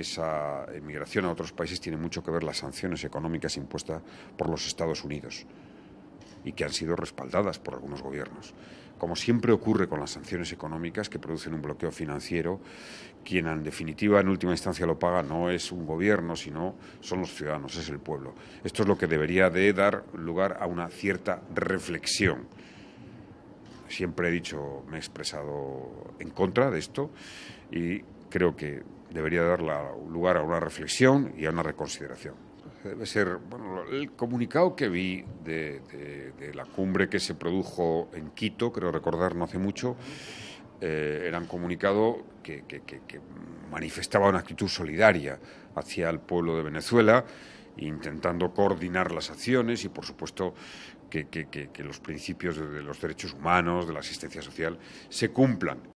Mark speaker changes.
Speaker 1: esa emigración a otros países tiene mucho que ver las sanciones económicas impuestas por los Estados Unidos y que han sido respaldadas por algunos gobiernos. Como siempre ocurre con las sanciones económicas que producen un bloqueo financiero, quien en definitiva, en última instancia, lo paga no es un gobierno, sino son los ciudadanos, es el pueblo. Esto es lo que debería de dar lugar a una cierta reflexión. Siempre he dicho, me he expresado en contra de esto y creo que debería dar lugar a una reflexión y a una reconsideración. Debe ser, bueno, el comunicado que vi de, la cumbre que se produjo en Quito, creo recordar no hace mucho, eh, era un comunicado que, manifestaba una actitud solidaria hacia el pueblo de Venezuela intentando coordinar las acciones y, por supuesto, que, los principios de los derechos humanos, de la asistencia social, se cumplan.